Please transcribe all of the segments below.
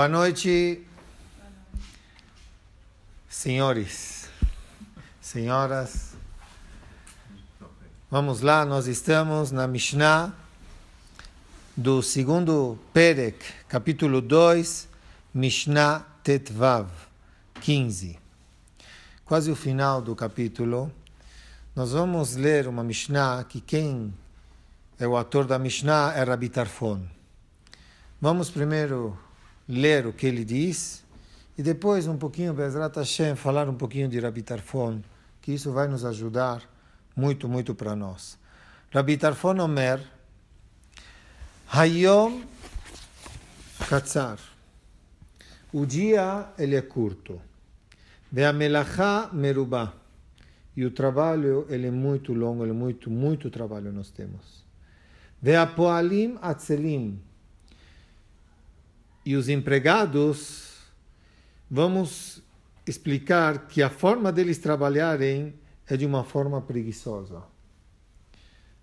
Boa noite, senhores, senhoras. Vamos lá, nós estamos na Mishnah do segundo Perek, capítulo 2, Mishnah Tetvav, 15. Quase o final do capítulo. Nós vamos ler uma Mishnah que quem é o ator da Mishnah é Rabi Tarfon. Vamos primeiro ler o que ele diz e depois um pouquinho, Bezrat Hashem, falar um pouquinho de Rabi Tarfon, que isso vai nos ajudar muito, muito para nós. Rabi Tarfon Omer, Hayom Katzar. O dia, ele é curto. Beamelachá Merubá. E o trabalho, ele é muito longo, ele é muito, muito trabalho nós temos. Veapoalim Atzelim e os empregados, vamos explicar que a forma deles trabalharem é de uma forma preguiçosa.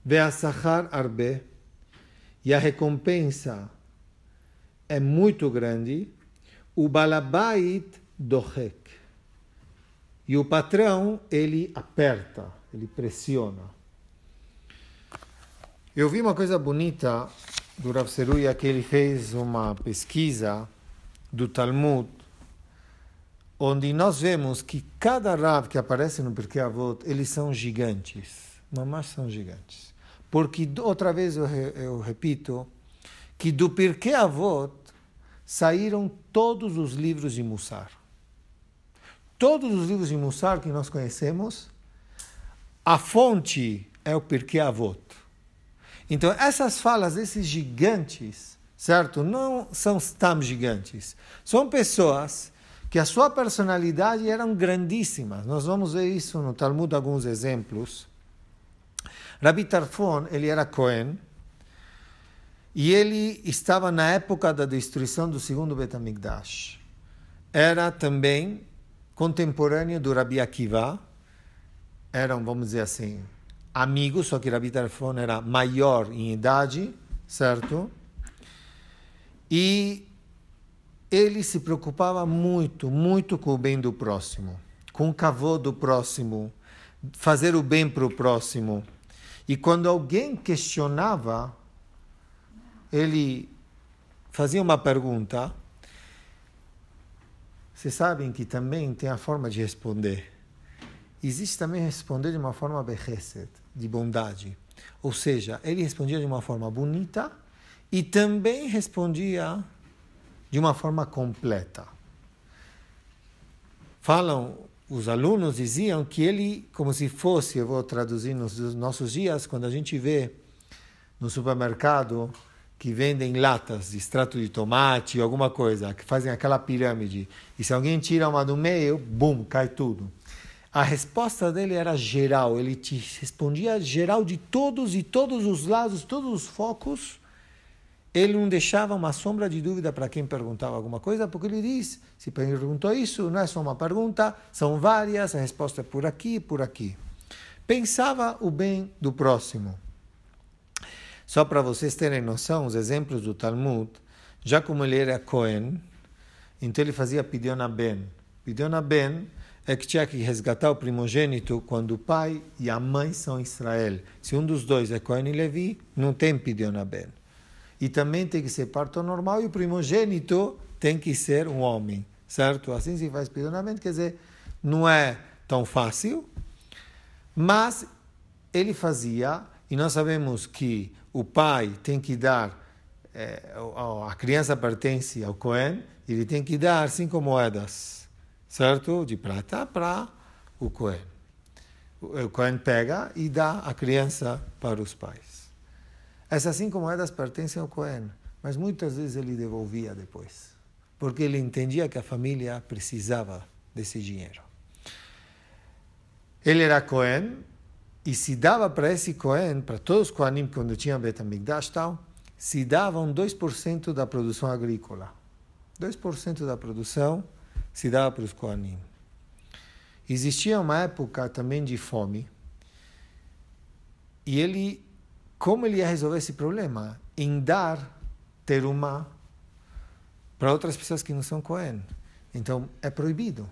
Ve'asachar arbe, e a recompensa é muito grande. O balabait dohek, e o patrão ele aperta, ele pressiona. Eu vi uma coisa bonita do Rav Seruia que ele fez uma pesquisa do Talmud, onde nós vemos que cada Rav que aparece no Porquê Avot, eles são gigantes, mamás são gigantes. Porque, outra vez eu, eu repito, que do Porquê Avot saíram todos os livros de Mussar. Todos os livros de Mussar que nós conhecemos, a fonte é o Porquê Avot. Então, essas falas desses gigantes, certo? Não são tão gigantes. São pessoas que a sua personalidade eram grandíssimas. Nós vamos ver isso no Talmud, alguns exemplos. Rabbi Tarfon, ele era Cohen, e ele estava na época da destruição do segundo Betamigdash. Era também contemporâneo do Rabbi Akiva, eram, vamos dizer assim, amigo, só que Rabi Tarfon era maior em idade, certo? E ele se preocupava muito, muito com o bem do próximo, com o cavô do próximo, fazer o bem para o próximo. E quando alguém questionava, ele fazia uma pergunta. Vocês sabem que também tem a forma de responder. Existe também responder de uma forma behesed de bondade. Ou seja, ele respondia de uma forma bonita e também respondia de uma forma completa. Falam, os alunos diziam que ele, como se fosse, eu vou traduzir nos nossos dias, quando a gente vê no supermercado que vendem latas de extrato de tomate, alguma coisa, que fazem aquela pirâmide, e se alguém tira uma do meio, bum, cai tudo. A resposta dele era geral, ele te respondia geral de todos e todos os lados, todos os focos. Ele não deixava uma sombra de dúvida para quem perguntava alguma coisa, porque ele diz: se perguntou isso, não é só uma pergunta, são várias, a resposta é por aqui e por aqui. Pensava o bem do próximo. Só para vocês terem noção, os exemplos do Talmud, já como ele era Cohen, então ele fazia Pidion Ben. Pidion Ben é que tinha que resgatar o primogênito quando o pai e a mãe são Israel. Se um dos dois é Cohen e Levi, não tem pedido E também tem que ser parto normal e o primogênito tem que ser um homem, certo? Assim se faz pedido quer dizer, não é tão fácil, mas ele fazia, e nós sabemos que o pai tem que dar, é, a criança pertence ao Cohen, ele tem que dar cinco moedas certo? De prata para o Cohen. O Cohen pega e dá a criança para os pais. Essas assim cinco moedas pertencem ao Cohen, mas muitas vezes ele devolvia depois, porque ele entendia que a família precisava desse dinheiro. Ele era Cohen e se dava para esse Cohen, para todos os Kohanim quando tinha Betamigdash tal, se davam 2% da produção agrícola. 2% da produção se dava para os Koanim. Existia uma época também de fome. E ele, como ele ia resolver esse problema? Em dar terumá para outras pessoas que não são Kohen. Então, é proibido.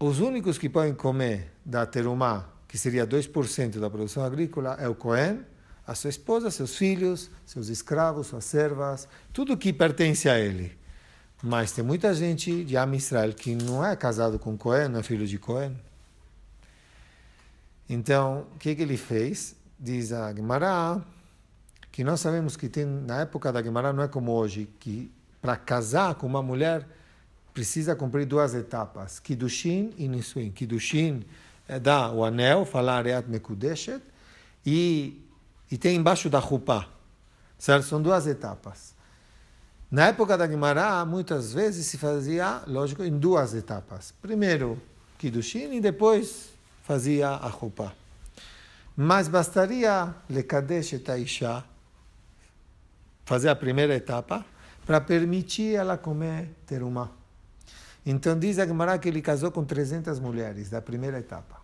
Os únicos que podem comer da terumá, que seria 2% da produção agrícola, é o Kohen, a sua esposa, seus filhos, seus escravos, suas servas, tudo que pertence a ele. Mas tem muita gente de Am Israel que não é casado com Cohen, não é filho de Cohen. Então, o que, que ele fez? Diz a Gemara, que nós sabemos que tem, na época da Gemara não é como hoje, que para casar com uma mulher precisa cumprir duas etapas, Kiddushin e Nisuin. Kiddushin é dar o anel, falar Reat Mekudeshet, e, e tem embaixo da Rupá. São duas etapas. Na época da Guimará, muitas vezes se fazia, lógico, em duas etapas. Primeiro, Kiddushin e depois fazia a roupa. Mas bastaria Lekadesh et Taisha fazer a primeira etapa, para permitir ela comer terumá. Então diz a Guimará que ele casou com 300 mulheres da primeira etapa.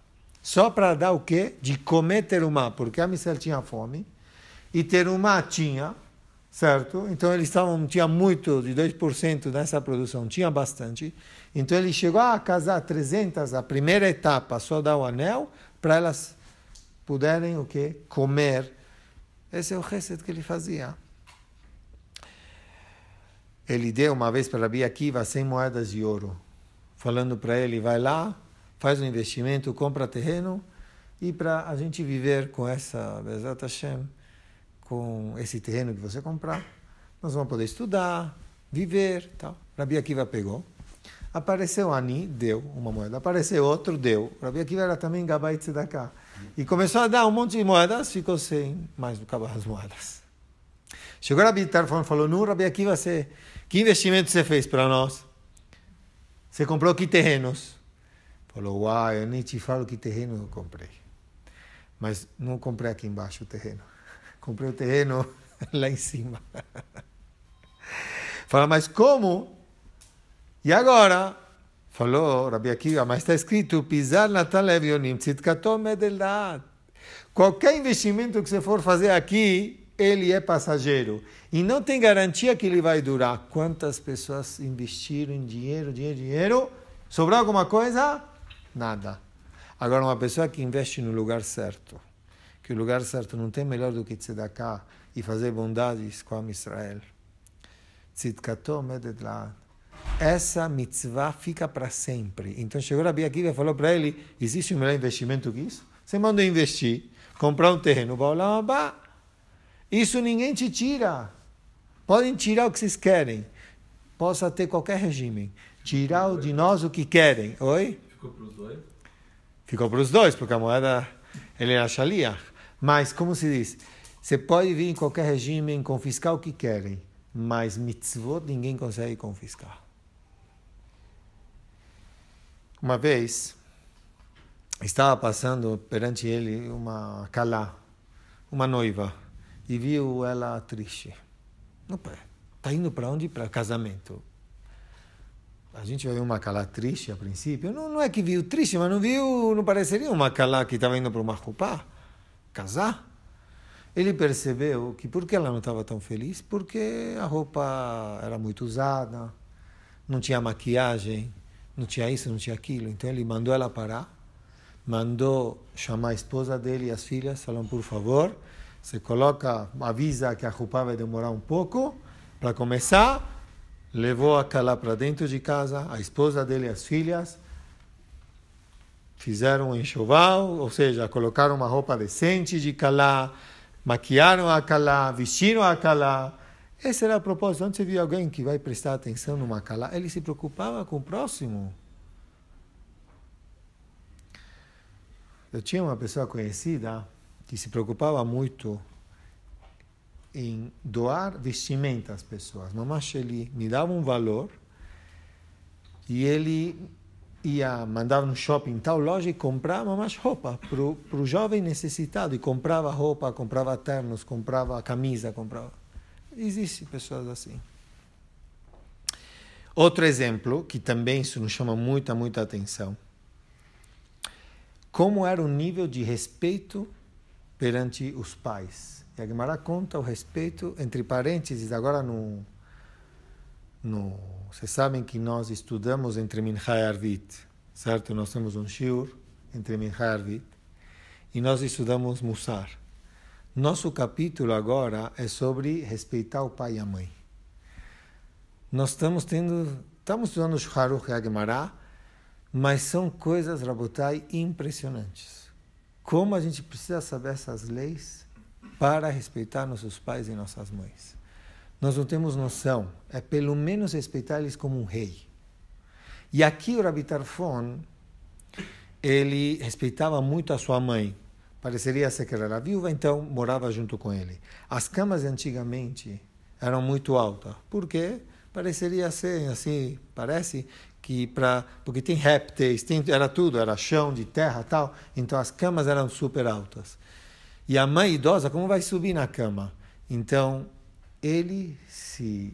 Só para dar o quê? De comer terumá, porque a Michelle tinha fome, e terumá tinha, certo? Então eles estavam, tinha muito de 2% nessa produção, tinha bastante. Então ele chegou a casar 300, a primeira etapa, só dar o anel, para elas puderem o quê? Comer. Esse é o reset que ele fazia. Ele deu uma vez para a Bia Kiva 100 moedas de ouro, falando para ele, vai lá, faz um investimento, compra terreno, e para a gente viver com essa Bezat Hashem, com esse terreno que você comprar, nós vamos poder estudar, viver, tal. Rabi Akiva pegou. Apareceu Ani, deu uma moeda. Apareceu outro, deu. Rabi Akiva era também Gabai Tzedakah. E começou a dar um monte de moedas, ficou sem mais do que as moedas. Chegou Rabi Tarfon e falou, Nu, Rabi Akiva, você, que investimento você fez para nós? Você comprou que terrenos? Falou, uai, eu nem te falo que terreno eu comprei. Mas não comprei aqui embaixo o terreno. Comprei o terreno lá em cima. Fala, mas como? E agora? Falou Rabi Akiva, mas está escrito, pisar Natan Levionim, tzitkatom Qualquer investimento que você for fazer aqui, ele é passageiro. E não tem garantia que ele vai durar. Quantas pessoas investiram em dinheiro, dinheiro, dinheiro? Sobrou alguma coisa? Nada. Agora, uma pessoa que investe no lugar certo que o lugar certo não tem melhor do que tzedakah e fazer bondades com a Israel. Tzidkato mededlaan. Essa mitzvah fica para sempre. Então chegou Rabi Akiva e falou para ele, existe um melhor investimento que isso? Você manda investir, comprar um terreno, isso ninguém te tira. Podem tirar o que vocês querem. Possa ter qualquer regime. Tirar o de nós o que querem. Oi? Ficou para os dois? Ficou para os dois, porque a moeda ele a shaliach. Mas, como se diz, você pode vir em qualquer regime e confiscar o que querem, mas mitzvot ninguém consegue confiscar. Uma vez, estava passando perante ele uma calá, uma noiva, e viu ela triste. Opa, tá indo para onde? Para casamento. A gente vai ver uma calá triste a princípio. Não, não é que viu triste, mas não viu, não pareceria uma calá que estava indo para uma roupa casar, ele percebeu que por que ela não estava tão feliz? Porque a roupa era muito usada, não tinha maquiagem, não tinha isso, não tinha aquilo. Então ele mandou ela parar, mandou chamar a esposa dele e as filhas, falando, por favor, você coloca, avisa que a roupa vai demorar um pouco para começar. Levou aquela para dentro de casa, a esposa dele e as filhas, fizeram um enxoval, ou seja, colocaram uma roupa decente de Kalá, maquiaram a Kalá, vestiram a Kalá. Esse era o propósito. Onde você via alguém que vai prestar atenção numa Kalá? Ele se preocupava com o próximo. Eu tinha uma pessoa conhecida que se preocupava muito em doar vestimenta às pessoas. Mamãe, ele me dava um valor e ele ia mandar no shopping tal loja e comprava mais roupa para o jovem necessitado. E comprava roupa, comprava ternos, comprava camisa, comprava. Existem pessoas assim. Outro exemplo, que também isso nos chama muita, muita atenção. Como era o nível de respeito perante os pais. E a Gemara conta o respeito, entre parênteses, agora no no, vocês sabem que nós estudamos entre Minha e Arvit, certo? Nós temos um shiur entre Minha e Arvit. E nós estudamos Mussar. Nosso capítulo agora é sobre respeitar o pai e a mãe. Nós estamos tendo, estamos estudando Shuharuch e Agmará, mas são coisas, Rabotai, impressionantes. Como a gente precisa saber essas leis para respeitar nossos pais e nossas mães nós não temos noção. É pelo menos respeitar eles como um rei. E aqui o Rabi Tarfon, ele respeitava muito a sua mãe. Pareceria ser que era viúva, então morava junto com ele. As camas antigamente eram muito altas. Por quê? Pareceria ser assim, parece que para porque tem répteis, tem, era tudo, era chão de terra tal, então as camas eram super altas. E a mãe idosa como vai subir na cama? Então ele se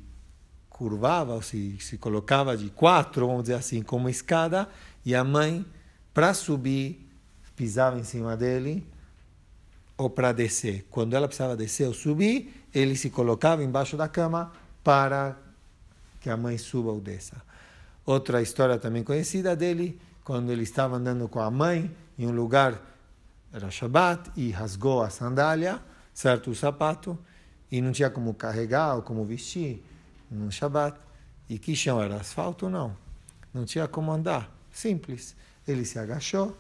curvava, ou se, se colocava de quatro, vamos dizer assim, como escada, e a mãe, para subir, pisava em cima dele, ou para descer. Quando ela precisava descer ou subir, ele se colocava embaixo da cama para que a mãe suba ou desça. Outra história também conhecida dele, quando ele estava andando com a mãe em um lugar, era Shabat, e rasgou a sandália, certo, o sapato, e não tinha como carregar ou como vestir no Shabat. E que chão era asfalto? ou Não. Não tinha como andar. Simples. Ele se agachou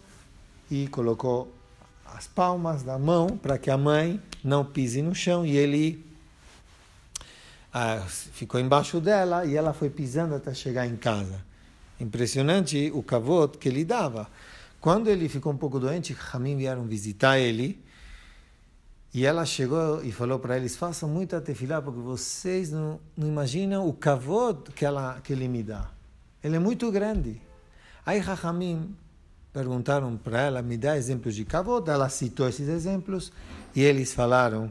e colocou as palmas da mão para que a mãe não pise no chão e ele ah, ficou embaixo dela e ela foi pisando até chegar em casa. Impressionante o cavoto que ele dava. Quando ele ficou um pouco doente, Ramin vieram visitar ele e ela chegou e falou para eles: façam muita tefilá, porque vocês não, não imaginam o kavod que, ela, que ele me dá. Ele é muito grande. Aí Rahamim perguntaram para ela: me dá exemplos de kavod. Ela citou esses exemplos e eles falaram: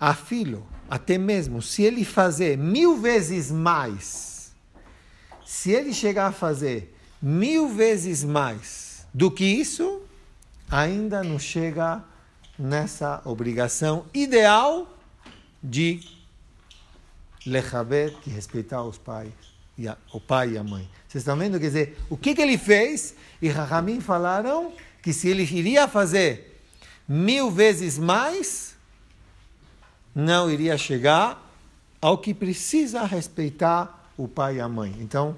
afilo, até mesmo se ele fazer mil vezes mais, se ele chegar a fazer mil vezes mais do que isso ainda não chega nessa obrigação ideal de lechaber, que respeitar os pais, e a, o pai e a mãe. Vocês estão vendo? Quer dizer, o que, que ele fez? E Rahamim falaram que se ele iria fazer mil vezes mais, não iria chegar ao que precisa respeitar o pai e a mãe. Então,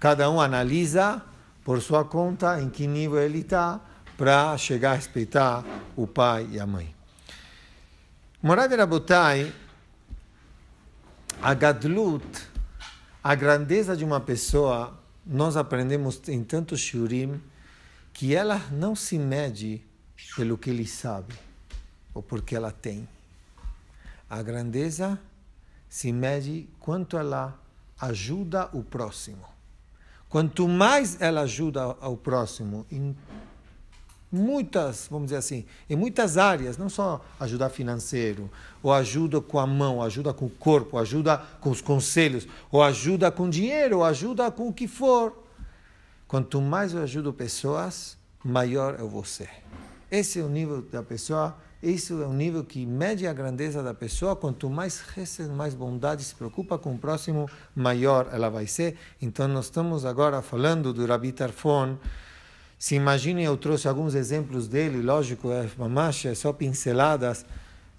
cada um analisa por sua conta em que nível ele está para chegar a respeitar o pai e a mãe. Morai a Gadlut, a grandeza de uma pessoa, nós aprendemos em tantos shurim que ela não se mede pelo que ele sabe ou porque ela tem. A grandeza se mede quanto ela ajuda o próximo. Quanto mais ela ajuda ao próximo em muitas, vamos dizer assim, em muitas áreas, não só ajudar financeiro, ou ajuda com a mão, ajuda com o corpo, ajuda com os conselhos, ou ajuda com dinheiro, ou ajuda com o que for. Quanto mais eu ajudo pessoas, maior eu vou ser. Esse é o nível da pessoa, esse é o nível que mede a grandeza da pessoa. Quanto mais recebe, mais bondade se preocupa com o próximo, maior ela vai ser. Então, nós estamos agora falando do Rabi Tarfon, se imaginem, eu trouxe alguns exemplos dele, lógico, é uma é só pinceladas.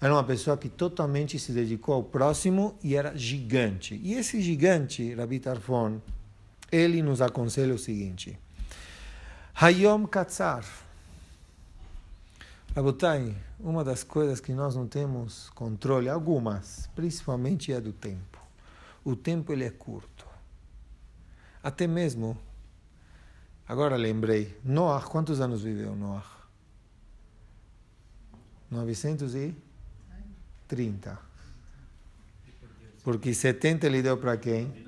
Era uma pessoa que totalmente se dedicou ao próximo e era gigante. E esse gigante, Rabbi Tarfon, ele nos aconselha o seguinte: Hayom Katsar. Rabotai, uma das coisas que nós não temos controle, algumas, principalmente é do tempo. O tempo ele é curto. Até mesmo Agora lembrei, Noah, quantos anos viveu Noah? 930. Porque 70 ele deu para quem?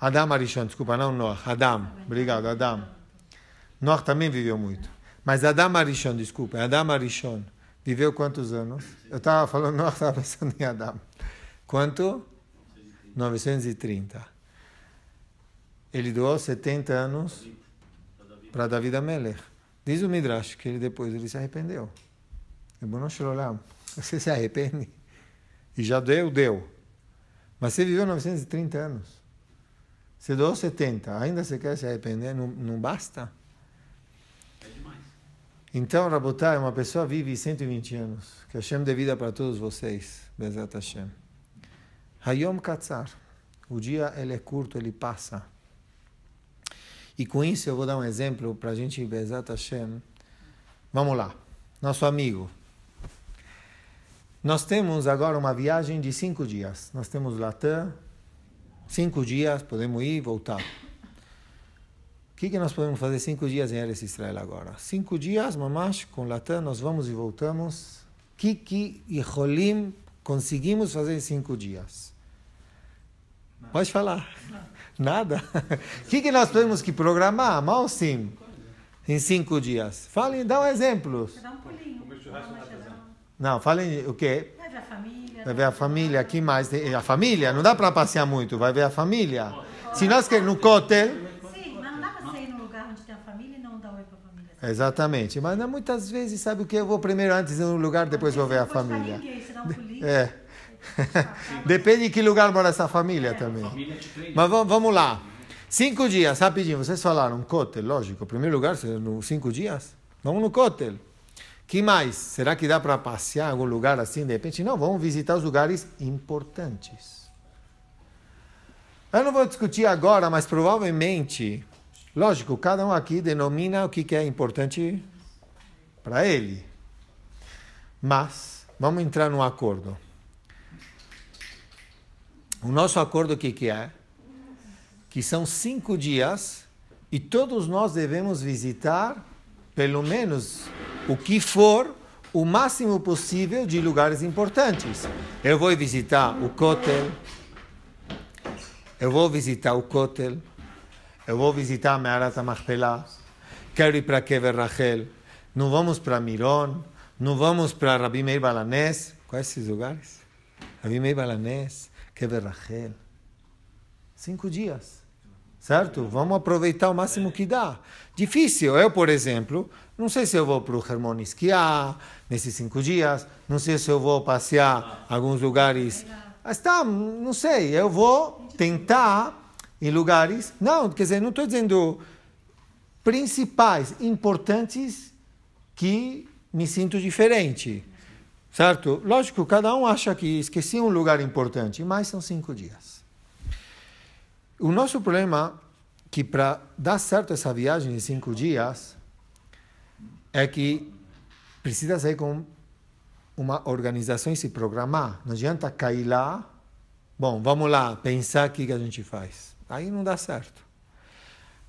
Adam Arishon, desculpa, não Noah, Adam. Obrigado, Adam. Noah também viveu muito. Mas Adam Arishon, desculpa, Adam Arishon viveu quantos anos? Eu estava falando Noah, estava pensando em Adam. Quanto? 930. Ele doou 70 anos para Davi Amelech. Diz o Midrash que ele depois ele se arrependeu. Você se arrepende? E já deu, deu. Mas você viveu 930 anos. Você doou 70, ainda você quer se arrepender? Não, não basta? É demais. Então, Rabotai, uma pessoa vive 120 anos. Que Hashem dê vida para todos vocês. Bezat Hashem. Hayom Katzar. O dia ele é curto, ele passa. E com isso eu vou dar um exemplo para a gente, Bezat tá Hashem. Vamos lá, nosso amigo. Nós temos agora uma viagem de cinco dias. Nós temos Latam, cinco dias, podemos ir e voltar. O que, que nós podemos fazer cinco dias em Eretz Israel agora? Cinco dias, mamash, com Latam, nós vamos e voltamos. Kiki e Holim conseguimos fazer em cinco dias? Pode falar. Não. Nada. O que, que nós temos que programar? Mal sim. Em cinco dias. Falem, dá um exemplo. Dá um pulinho. Não, falem o quê? Vai ver a família. Vai né? ver a família. que mais? A família. Não dá para passear muito. Vai ver a família. Se nós queremos no cótel... Sim, mas não dá para lugar onde tem a família e não dar oi para a família. Exatamente. Mas não, muitas vezes, sabe o que? Eu vou primeiro antes no lugar, depois vou ver a família. Ninguém, você dá um pulinho. É. Depende de que lugar mora essa família é, também. É mas vamos lá. Cinco dias, rapidinho. Vocês falaram Kotel, lógico. primeiro lugar, cinco dias. Vamos no Kotel. que mais? Será que dá para passear em algum lugar assim de repente? Não, vamos visitar os lugares importantes. Eu não vou discutir agora, mas provavelmente, lógico, cada um aqui denomina o que é importante para ele. Mas, vamos entrar num acordo. O nosso acordo que que é? Que são cinco dias e todos nós devemos visitar pelo menos o que for o máximo possível de lugares importantes. Eu vou visitar o Kotel, eu vou visitar o Kotel, eu vou visitar a Mearat Machpelah, quero ir para Kever Rachel, não vamos para Miron, não vamos para Rabi Meir Balanés, quais esses lugares? Rabi Meir Balanés, Heber Rachel. Cinco dias. Certo? Vamos aproveitar o máximo que dá. Difícil. Eu, por exemplo, não sei se eu vou para o Hermone esquiar nesses cinco dias. Não sei se eu vou passear alguns lugares. Mas tá, não sei. Eu vou tentar em lugares. Não, quer dizer, não estou dizendo principais, importantes que me sinto diferente. Certo? Lógico, cada um acha que esqueci um lugar importante, mas são cinco dias. O nosso problema é que para dar certo essa viagem de cinco dias é que precisa sair com uma organização e se programar. Não adianta cair lá, bom, vamos lá, pensar o que a gente faz. Aí não dá certo.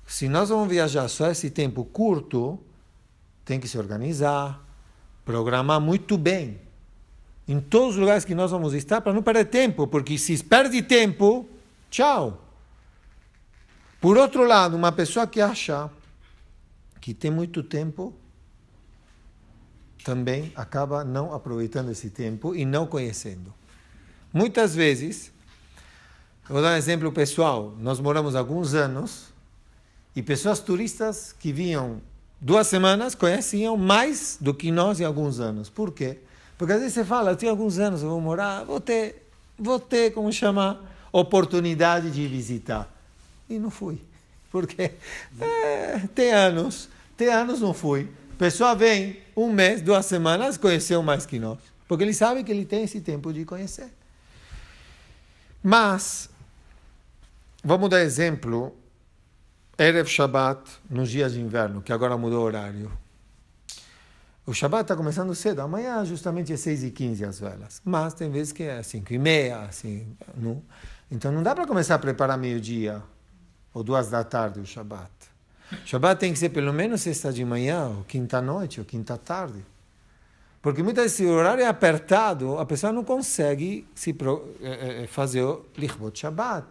Se nós vamos viajar só esse tempo curto, tem que se organizar, programar muito bem em todos os lugares que nós vamos estar para não perder tempo, porque se perde tempo, tchau. Por outro lado, uma pessoa que acha que tem muito tempo também acaba não aproveitando esse tempo e não conhecendo. Muitas vezes, vou dar um exemplo pessoal, nós moramos alguns anos e pessoas turistas que vinham duas semanas conheciam mais do que nós em alguns anos. Por quê? Porque porque às vezes você fala, eu tenho alguns anos, eu vou morar, vou ter, vou ter, como chamar, oportunidade de visitar. E não fui. Porque é, tem anos, tem anos não fui. A pessoa vem um mês, duas semanas, conheceu mais que nós. Porque ele sabe que ele tem esse tempo de conhecer. Mas, vamos dar exemplo, Erev Shabbat, nos dias de inverno, que agora mudou o horário. O Shabbat está começando cedo. Amanhã, justamente, é 6h15 as velas. Mas tem vezes que é 5h30, assim. Não. Então não dá para começar a preparar meio-dia ou duas da tarde o O Shabbat tem que ser pelo menos sexta de manhã, ou quinta-noite, ou quinta-tarde. Porque muitas vezes, se o horário é apertado, a pessoa não consegue se pro, é, é, fazer o Lichbot Shabbat,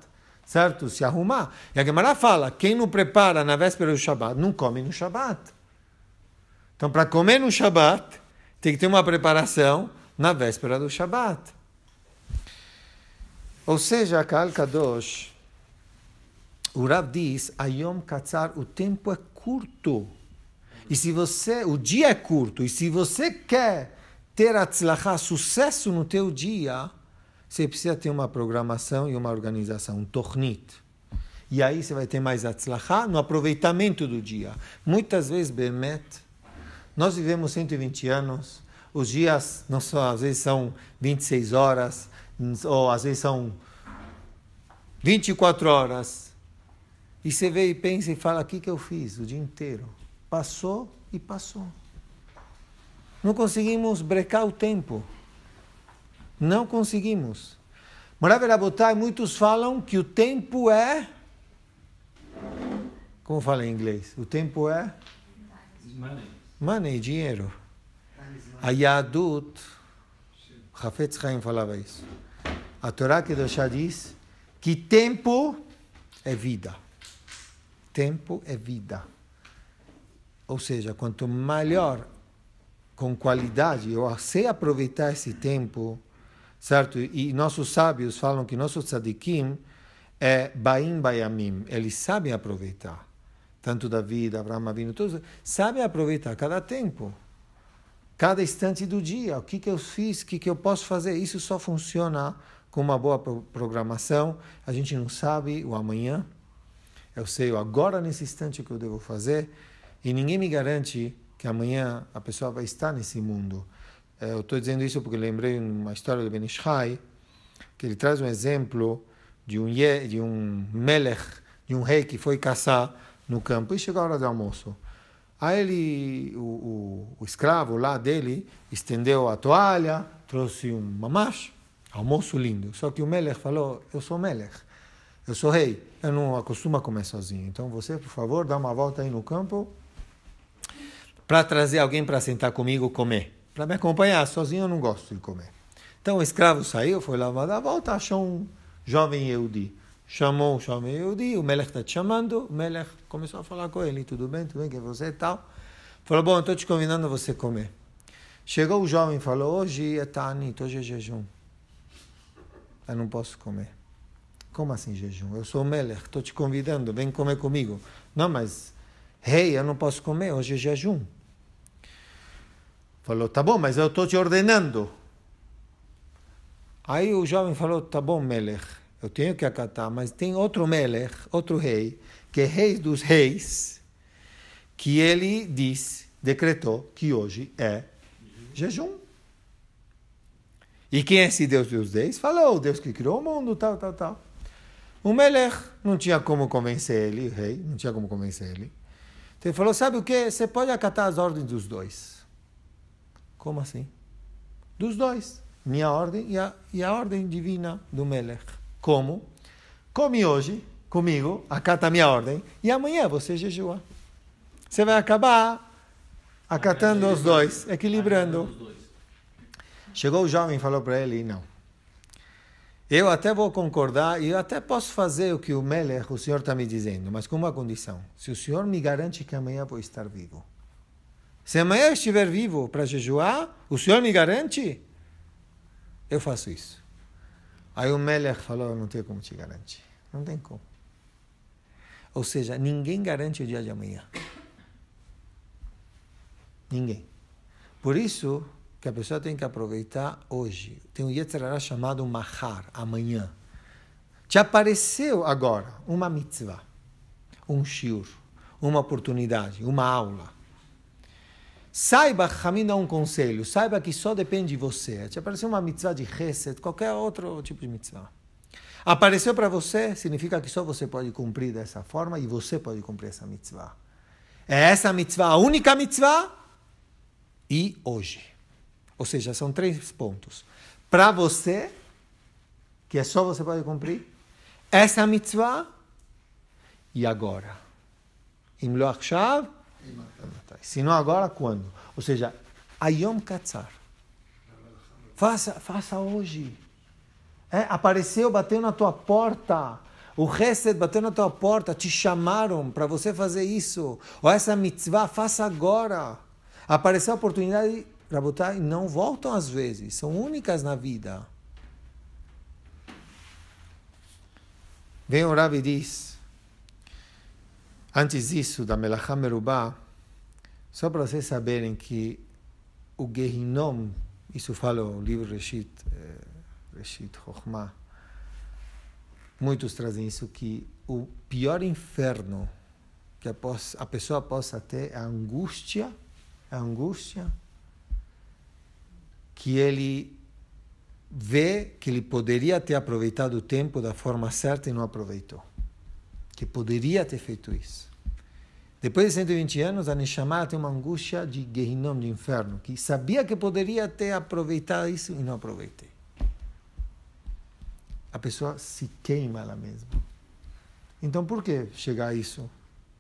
certo? Se arrumar. E a Gemara fala: quem não prepara na véspera do Shabbat não come no Shabbat. Então, para comer no Shabat, tem que ter uma preparação na véspera do Shabat. Ou seja, Kal Kadosh, o Rav diz, Ayom Katzar, o tempo é curto. E se você, o dia é curto, e se você quer ter atzlachá, sucesso no teu dia, você precisa ter uma programação e uma organização, um tornit. E aí você vai ter mais atzlachá no aproveitamento do dia. Muitas vezes, Bemet, nós vivemos 120 anos, os dias não são às vezes são 26 horas, ou às vezes são 24 horas. E você vê e pensa e fala: o que, que eu fiz o dia inteiro? Passou e passou. Não conseguimos brecar o tempo. Não conseguimos. Moraverabotai, muitos falam que o tempo é. Como fala em inglês? O tempo é. Money. Money, dinheiro. A Yadut, Hafetz Haim falava isso. A Torá que Kedoshá diz que tempo é vida. Tempo é vida. Ou seja, quanto melhor, com qualidade, eu sei aproveitar esse tempo, certo? E nossos sábios falam que nosso tzadikim é baim bayamim, eles sabem aproveitar tanto Davi, Abraão Avino, todos, sabe aproveitar cada tempo, cada instante do dia, o que, que eu fiz, o que, que eu posso fazer. Isso só funciona com uma boa programação. A gente não sabe o amanhã, eu sei o agora, nesse instante, o que eu devo fazer, e ninguém me garante que amanhã a pessoa vai estar nesse mundo. É, eu estou dizendo isso porque lembrei uma história do Benishai, que ele traz um exemplo de um, ye, de um melech, de um rei que foi caçar no campo e chegou a hora do almoço. Aí ele, o, o, o escravo lá dele estendeu a toalha, trouxe um mamash, almoço lindo. Só que o Melech falou: Eu sou Melech, eu sou rei, eu não acostumo a comer sozinho. Então você, por favor, dá uma volta aí no campo para trazer alguém para sentar comigo comer, para me acompanhar. Sozinho eu não gosto de comer. Então o escravo saiu, foi lá dar a volta, achou um jovem Yehudi chamou o Shalmei Yehudi, o Melech está te chamando, o Melech começou a falar com ele, tudo bem, tudo bem, que é você e tal. Falou, bom, estou te convidando a você comer. Chegou o jovem e falou, hoje é Tanit, hoje é jejum. Eu não posso comer. Como assim jejum? Eu sou o Melech, estou te convidando, vem comer comigo. Não, mas, rei, hey, eu não posso comer, hoje é jejum. Falou, tá bom, mas eu estou te ordenando. Aí o jovem falou, tá bom, Melech, eu tenho que acatar, mas tem outro Melech, outro rei, que é rei dos reis, que ele diz, decretou, que hoje é jejum. E quem é esse Deus dos reis? Falou, Deus que criou o mundo, tal, tal, tal. O Melech não tinha como convencer ele, o rei, não tinha como convencer ele. Então ele falou: sabe o que? Você pode acatar as ordens dos dois. Como assim? Dos dois. Minha ordem e a, e a ordem divina do Melech como come hoje comigo, acata a minha ordem, e amanhã você jejua. Você vai acabar acatando os dois, equilibrando. Chegou o jovem e falou para ele: não. Eu até vou concordar e eu até posso fazer o que o Meller, o senhor está me dizendo, mas com uma condição: se o senhor me garante que amanhã vou estar vivo. Se amanhã eu estiver vivo para jejuar, o senhor me garante? Eu faço isso. Aí o Melech falou: Eu não tenho como te garantir. Não tem como. Ou seja, ninguém garante o dia de amanhã. Ninguém. Por isso que a pessoa tem que aproveitar hoje. Tem um Yetzirah chamado Mahar, amanhã. Te apareceu agora uma mitzvah, um shiur, uma oportunidade, uma aula Saiba, Ramin dá um conselho, saiba que só depende de você. Te apareceu uma mitzvah de reset, qualquer outro tipo de mitzvah. Apareceu para você, significa que só você pode cumprir dessa forma e você pode cumprir essa mitzvah. É essa mitzvah, a única mitzvah, e hoje. Ou seja, são três pontos. Para você, que é só você pode cumprir, essa mitzvah, e agora. Imlo achshav, Tá. Se não agora, quando? Ou seja, Ayom Katsar. Faça, faça hoje. É, apareceu, bateu na tua porta. O Hesed bateu na tua porta. Te chamaram para você fazer isso. Ou essa mitzvah, faça agora. Apareceu a oportunidade, e não voltam às vezes. São únicas na vida. Vem o Rabi e diz. Antes disso, da Melachá Merubá, só para vocês saberem que o Gehinom, isso fala o livro Reshit, eh, Reshit muitos trazem isso, que o pior inferno que a, a pessoa possa ter é a angústia, é a angústia que ele vê que ele poderia ter aproveitado o tempo da forma certa e não aproveitou que poderia ter feito isso. Depois de 120 anos, a Neshama tem uma angústia de Gehinom, de inferno, que sabia que poderia ter aproveitado isso e não aproveitei. A pessoa se queima ela mesma. Então, por que chegar a isso?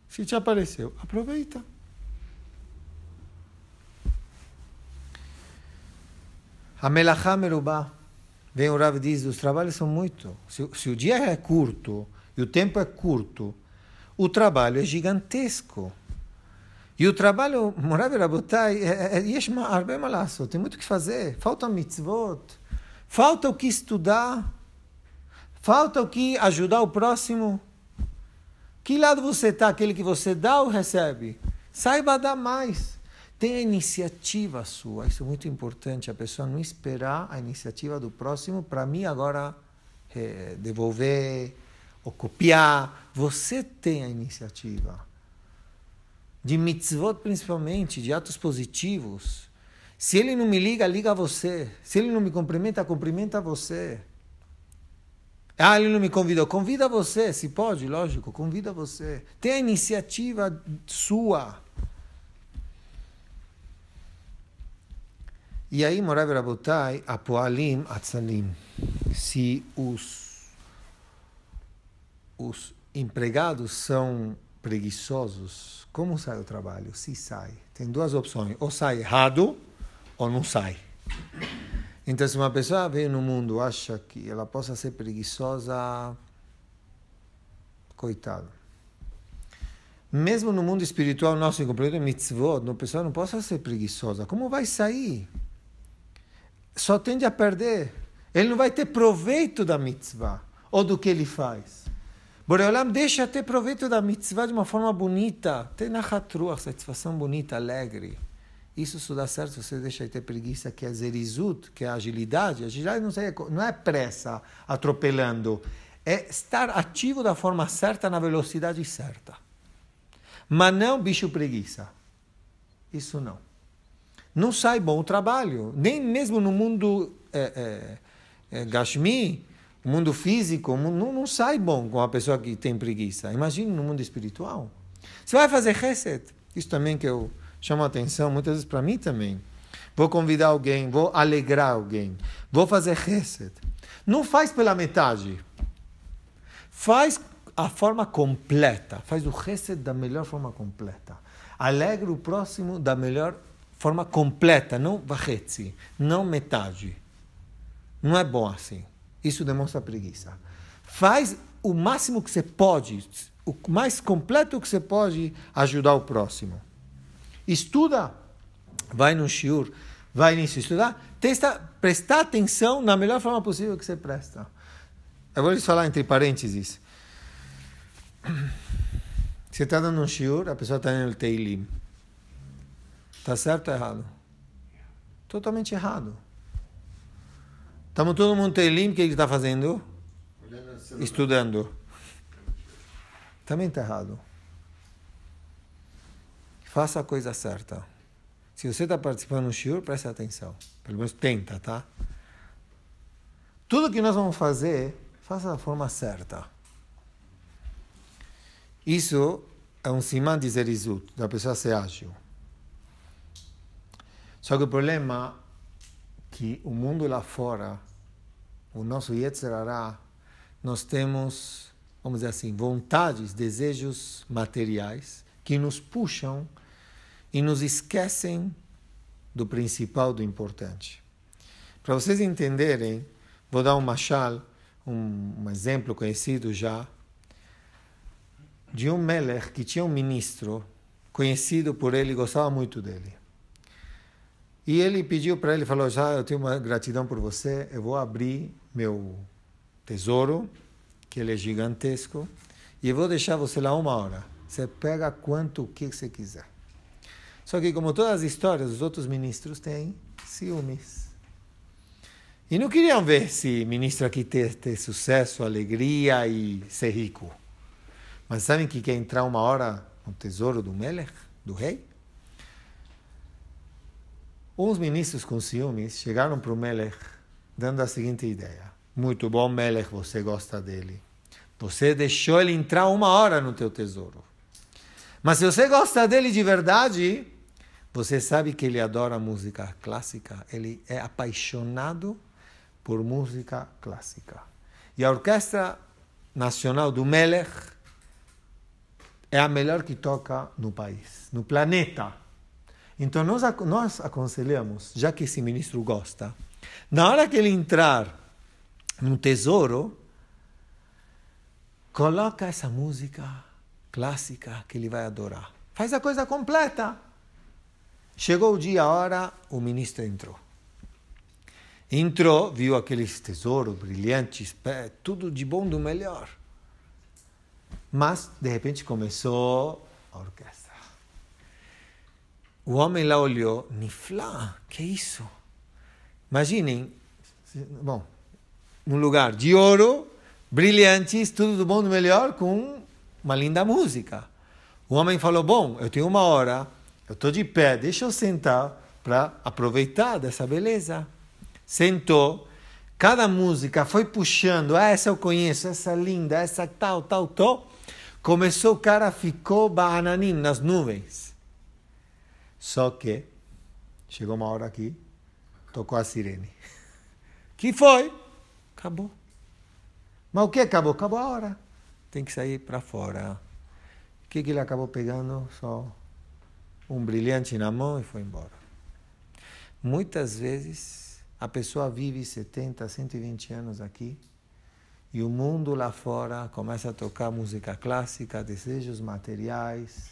Se te apareceu, aproveita. A melachá merubá. Vem o Rav diz, os trabalhos são muito. Se, se o dia é curto, e o tempo é curto, o trabalho é gigantesco. E o trabalho, Morav Rabotai, é, é, é tem muito o que fazer. Falta mitzvot, falta o que estudar, falta o que ajudar o próximo. Que lado você está? Aquele que você dá ou recebe? Saiba dar mais. Tenha iniciativa sua. Isso é muito importante. A pessoa não esperar a iniciativa do próximo para mim agora é, devolver, ou copiar. Você tem a iniciativa. De mitzvot, principalmente, de atos positivos. Se ele não me liga, liga a você. Se ele não me cumprimenta, cumprimenta você. Ah, ele não me convidou. Convida você, se pode, lógico, convida você. Tem a iniciativa sua. E aí, Morav Rabotai, Apoalim Atzalim. Se os os empregados são preguiçosos, como sai o trabalho? Se sai, tem duas opções: ou sai errado ou não sai. Então, se uma pessoa vem no mundo acha que ela possa ser preguiçosa, coitado. Mesmo no mundo espiritual nosso, completo mitzvot, uma pessoa não possa ser preguiçosa. Como vai sair? Só tende a perder. Ele não vai ter proveito da mitzvah ou do que ele faz. Boreolam deixa ter proveito da mitzvah de uma forma bonita. Ter nachatruach, satisfação bonita, alegre. Isso só dá certo se você deixa de ter preguiça, que é zerizut, que é agilidade. Agilidade não, sei, não é pressa, atropelando. É estar ativo da forma certa, na velocidade certa. Mas não bicho preguiça. Isso não. Não sai bom o trabalho. Nem mesmo no mundo é, é, é Gashmi, o mundo físico não, não sai bom com a pessoa que tem preguiça. Imagine no mundo espiritual. Você vai fazer reset. Isso também que eu chamo a atenção, muitas vezes para mim também. Vou convidar alguém, vou alegrar alguém, vou fazer reset. Não faz pela metade. Faz a forma completa. Faz o reset da melhor forma completa. Alegra o próximo da melhor forma completa, não varrete, não metade. Não é bom assim. Isso demonstra preguiça. Faz o máximo que você pode, o mais completo que você pode, ajudar o próximo. Estuda, vai no shiur, vai nisso estudar, testa, prestar atenção na melhor forma possível que você presta. Eu vou lhes falar entre parênteses. Você está dando um shiur, a pessoa está lendo Teilim. Está certo ou errado? Totalmente errado. Estamos todo mundo Teilim, o que ele está fazendo? Estudando. Também está errado. Faça a coisa certa. Se você está participando no Shiur, preste atenção. Pelo menos tenta, tá? Tudo que nós vamos fazer, faça da forma certa. Isso é um simão de zerizut, da pessoa ser ágil. Só que o problema que o mundo lá fora, o nosso Yetzirará, nós temos, vamos dizer assim, vontades, desejos materiais que nos puxam e nos esquecem do principal, do importante. Para vocês entenderem, vou dar um machal, um, um exemplo conhecido já, de um Meller que tinha um ministro conhecido por ele, gostava muito dele. E ele pediu para ele, falou, já eu tenho uma gratidão por você, eu vou abrir meu tesouro, que ele é gigantesco, e eu vou deixar você lá uma hora. Você pega quanto que você quiser. Só que, como todas as histórias, os outros ministros têm ciúmes. E não queriam ver esse ministro aqui ter, ter sucesso, alegria e ser rico. Mas sabem que quer entrar uma hora no tesouro do Melech, do rei? Uns ministros com ciúmes chegaram para o Melech dando a seguinte ideia: Muito bom, Melech, você gosta dele. Você deixou ele entrar uma hora no teu tesouro. Mas se você gosta dele de verdade, você sabe que ele adora música clássica. Ele é apaixonado por música clássica. E a Orquestra Nacional do Melech é a melhor que toca no país, no planeta. Então nós, nós aconselhamos, já que esse ministro gosta, na hora que ele entrar num tesouro, coloca essa música clássica que ele vai adorar. Faz a coisa completa. Chegou o dia, a hora, o ministro entrou. Entrou, viu aqueles tesouros brilhantes, tudo de bom, do melhor. Mas, de repente, começou a orquestra. O homem lá olhou, Niflá, que é isso? Imaginem, bom, num lugar de ouro, brilhantes, tudo do bom do melhor, com uma linda música. O homem falou: Bom, eu tenho uma hora, eu estou de pé, deixa eu sentar para aproveitar dessa beleza. Sentou, cada música foi puxando: ah, Essa eu conheço, essa é linda, essa tal, tal, tal. Começou o cara, ficou bananim nas nuvens. Só que chegou uma hora aqui, tocou a sirene. Que foi? Acabou. Mas o que acabou? Acabou a hora. Tem que sair para fora. O que, que ele acabou pegando? Só um brilhante na mão e foi embora. Muitas vezes a pessoa vive 70, 120 anos aqui e o mundo lá fora começa a tocar música clássica, desejos materiais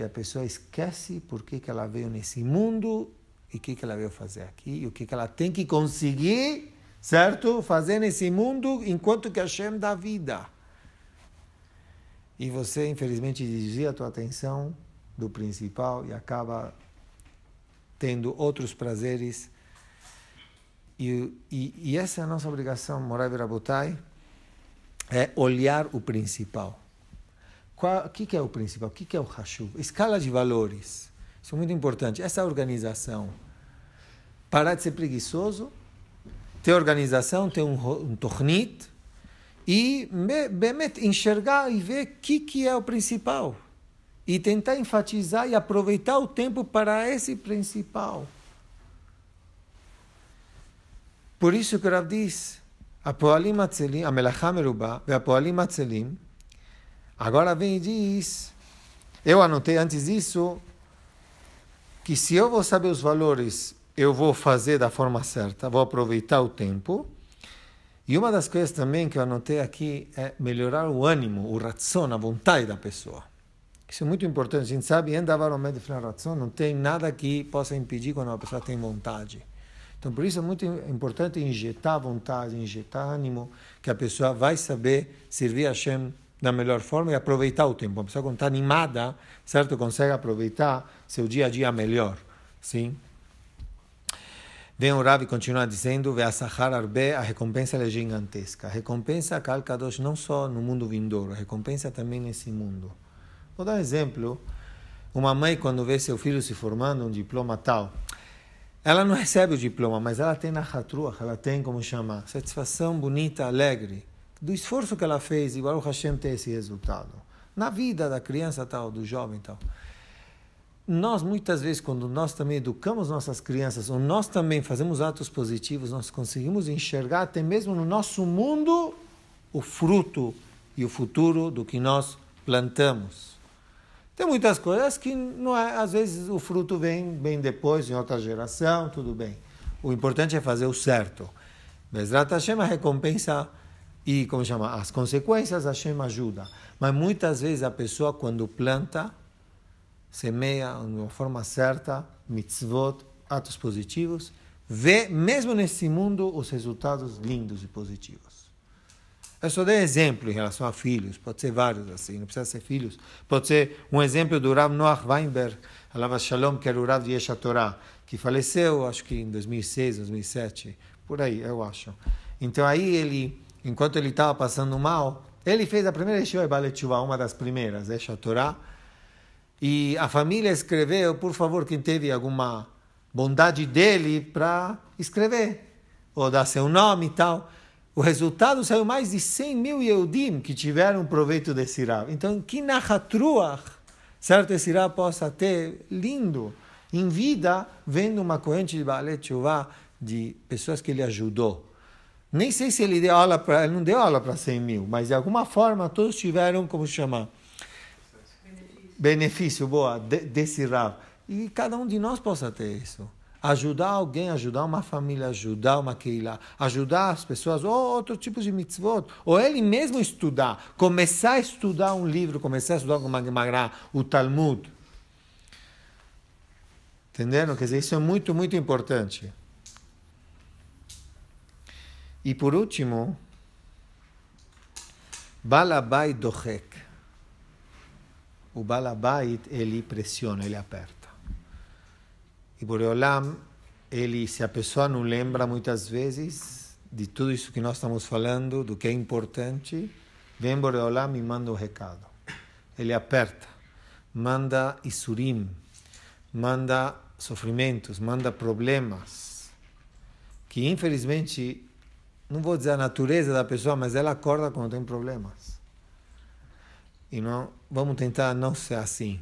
e a pessoa esquece por que, que ela veio nesse mundo e o que, que ela veio fazer aqui e o que, que ela tem que conseguir, certo? Fazer nesse mundo enquanto que Shem dá vida. E você, infelizmente, desvia a tua atenção do principal e acaba tendo outros prazeres. E, e, e essa é a nossa obrigação, Morai Rabotai, é olhar o principal o que, que, é o principal? O que, que é o Hashuv? Escala de valores. Isso é muito importante. Essa organização. Parar de ser preguiçoso, ter organização, ter um, um tornit e be, be, enxergar e ver o que, que é o principal. E tentar enfatizar e aproveitar o tempo para esse principal. Por isso que o Rav diz, a melachá e a poalim atzelim, Agora vem e diz: eu anotei antes disso que se eu vou saber os valores, eu vou fazer da forma certa, vou aproveitar o tempo. E uma das coisas também que eu anotei aqui é melhorar o ânimo, o razão, a vontade da pessoa. Isso é muito importante. A gente sabe, Endavaromed razão não tem nada que possa impedir quando a pessoa tem vontade. Então, por isso é muito importante injetar vontade, injetar ânimo, que a pessoa vai saber servir a Hashem da melhor forma e aproveitar o tempo. A pessoa quando está animada, certo, consegue aproveitar seu dia a dia melhor, sim. Vem o Ravi continuar dizendo, ve Ve'asachar arbe, a recompensa é gigantesca. A recompensa a Kadosh não só no mundo vindouro, a recompensa também nesse mundo. Vou dar um exemplo. Uma mãe, quando vê seu filho se formando, um diploma tal, ela não recebe o diploma, mas ela tem na hatruach, ela tem, como chamar, satisfação bonita, alegre do esforço que ela fez, e Baruch Hashem ter esse resultado. Na vida da criança tal, do jovem tal. Nós, muitas vezes, quando nós também educamos nossas crianças, ou nós também fazemos atos positivos, nós conseguimos enxergar até mesmo no nosso mundo o fruto e o futuro do que nós plantamos. Tem muitas coisas que não é, às vezes o fruto vem bem depois, em outra geração, tudo bem. O importante é fazer o certo. Bezrat Hashem, a recompensa e, como chama, as consequências Hashem ajuda. Mas muitas vezes a pessoa, quando planta, semeia de uma forma certa, mitzvot, atos positivos, vê, mesmo nesse mundo, os resultados lindos e positivos. Eu só dei exemplo em relação a filhos, pode ser vários assim, não precisa ser filhos. Pode ser um exemplo do Rav Noach Weinberg, Alava Shalom, que era o Rav de Yesha Torah, que faleceu, acho que em 2006, 2007, por aí, eu acho. Então aí ele enquanto ele estava passando mal, ele fez a primeira Yeshiva Bale Tshuva, uma das primeiras, Esha é Torá. E a família escreveu, por favor, quem teve alguma bondade dele para escrever, ou dar seu nome e tal. O resultado saiu mais de 100 mil Yehudim que tiveram proveito desse Rav. Então, que Nahatruach, certo, esse Rav possa ter lindo em vida, vendo uma corrente de Bale Tshuva de pessoas que ele ajudou. Nem sei se ele deu aula para. Ele não deu aula para 100 mil, mas de alguma forma todos tiveram, como chamar? Benefício, Benefício boa, de, desse rabo. E cada um de nós possa ter isso. Ajudar alguém, ajudar uma família, ajudar uma Keilah, ajudar as pessoas, ou outro tipo de mitzvot. Ou ele mesmo estudar, começar a estudar um livro, começar a estudar uma Gemara, o Talmud. Entenderam? Quer dizer, isso é muito, muito importante. E por último, Balabai Dohek. O Balabait, ele pressiona, ele aperta. E Boreolam, ele, se a pessoa não lembra muitas vezes de tudo isso que nós estamos falando, do que é importante, vem Boreolam e manda o um recado. Ele aperta, manda isurim, manda sofrimentos, manda problemas, que infelizmente não vou dizer a natureza da pessoa, mas ela acorda quando tem problemas. E não, vamos tentar não ser assim.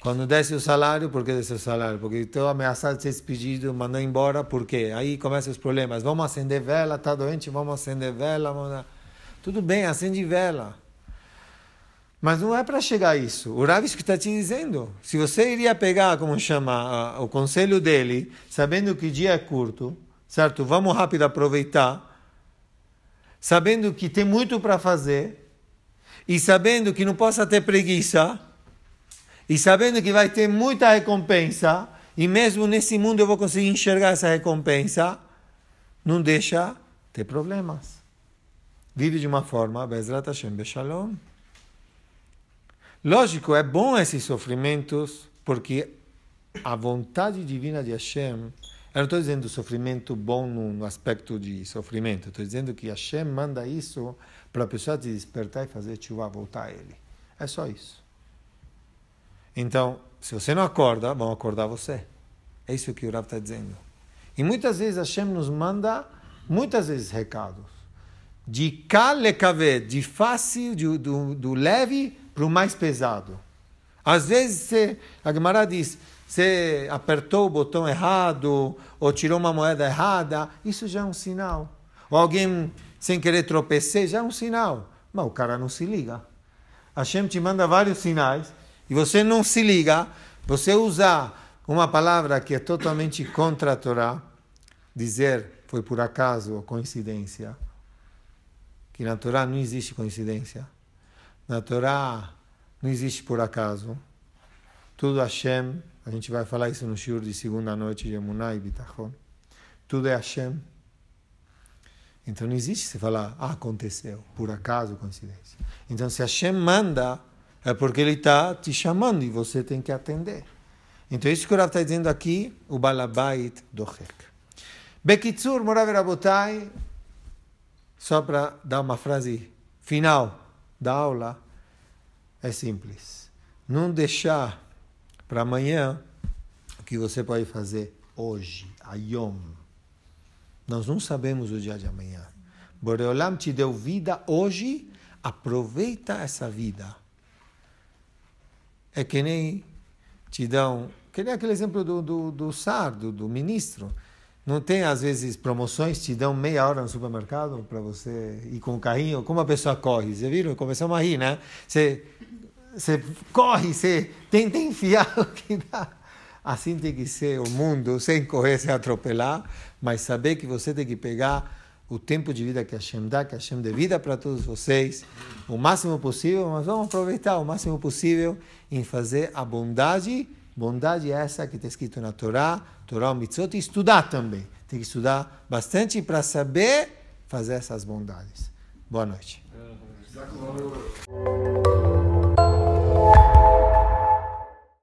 Quando desce o salário, por que desce o salário? Porque estou ameaçado de ser despedido, mandando embora, por quê? Aí começam os problemas. Vamos acender vela, está doente, vamos acender vela. Vamos... Tudo bem, acende vela. Mas não é para chegar a isso. O Ravis que está te dizendo. Se você iria pegar, como chama, o conselho dele, sabendo que o dia é curto, certo? Vamos rápido aproveitar, sabendo que tem muito para fazer e sabendo que não possa ter preguiça e sabendo que vai ter muita recompensa e mesmo nesse mundo eu vou conseguir enxergar essa recompensa, não deixa ter problemas. Vive de uma forma, Bezrat Hashem, Beshalom. Lógico, é bom esses sofrimentos, porque a vontade divina de Hashem eu não estou dizendo sofrimento bom no, aspecto de sofrimento. Estou dizendo que Hashem manda isso para a pessoa se despertar e fazer chuva, voltar a Ele. É só isso. Então, se você não acorda, vão acordar você. É isso que o Rav está dizendo. E muitas vezes Hashem nos manda, muitas vezes, recados. De kalekavé, de fácil, de, do, do leve para o mais pesado. Às vezes, a Gemara diz, você apertou o botão errado, ou tirou uma moeda errada, isso já é um sinal. Ou alguém sem querer tropecer, já é um sinal. Mas o cara não se liga. A Shem te manda vários sinais e você não se liga. Você usa uma palavra que é totalmente contra a Torá, dizer foi por acaso ou coincidência. Que na Torá não existe coincidência. Na Torá não existe por acaso. Tudo Hashem a gente vai falar isso no Shur de segunda noite de Emuná e Bitachon. Tudo é Hashem. Então não existe se falar, ah, aconteceu, por acaso, coincidência. Então se Hashem manda, é porque ele está te chamando e você tem que atender. Então isso que o Rav está dizendo aqui, o Balabait do Hek. Bekitsur Morav Rabotai, só para dar uma frase final da aula, é simples. Não deixar para amanhã, o que você pode fazer hoje, a yom, Nós não sabemos o dia de amanhã. Boreolam te deu vida hoje, aproveita essa vida. É que nem te dão. Que nem aquele exemplo do, do, do sardo, do ministro. Não tem, às vezes, promoções, te dão meia hora no supermercado para você ir com o carrinho. Como a pessoa corre? você viram? Começamos a rir, né? Você você corre, você tenta enfiar o que dá. Assim tem que ser o mundo, sem correr, sem atropelar, mas saber que você tem que pegar o tempo de vida que a Shem dá, que a dê vida para todos vocês, o máximo possível, mas vamos aproveitar o máximo possível em fazer a bondade. Bondade é essa que está escrito na Torá, Torá o Mitzvot, e estudar também. Tem que estudar bastante para saber fazer essas bondades. Boa noite. Uhum. Bye.